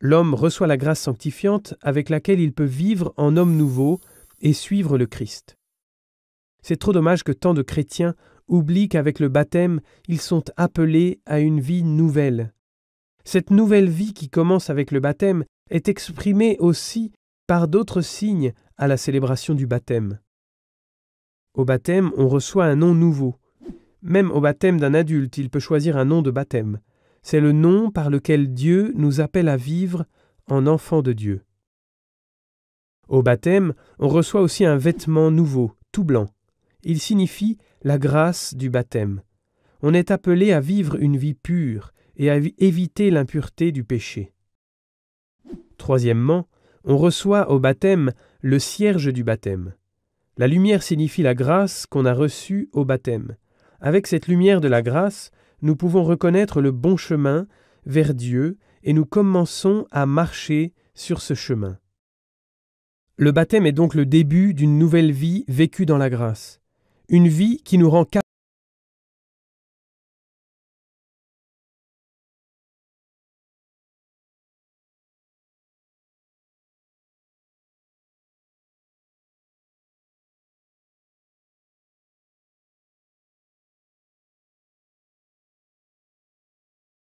l'homme reçoit la grâce sanctifiante avec laquelle il peut vivre en homme nouveau et suivre le Christ. C'est trop dommage que tant de chrétiens oublient qu'avec le baptême, ils sont appelés à une vie nouvelle. Cette nouvelle vie qui commence avec le baptême est exprimée aussi par d'autres signes à la célébration du baptême. Au baptême, on reçoit un nom nouveau. Même au baptême d'un adulte, il peut choisir un nom de baptême. C'est le nom par lequel Dieu nous appelle à vivre en enfant de Dieu. Au baptême, on reçoit aussi un vêtement nouveau, tout blanc. Il signifie la grâce du baptême. On est appelé à vivre une vie pure et à éviter l'impureté du péché. Troisièmement, on reçoit au baptême le cierge du baptême. La lumière signifie la grâce qu'on a reçue au baptême. Avec cette lumière de la grâce, nous pouvons reconnaître le bon chemin vers Dieu et nous commençons à marcher sur ce chemin. Le baptême est donc le début d'une nouvelle vie vécue dans la grâce, une vie qui nous rend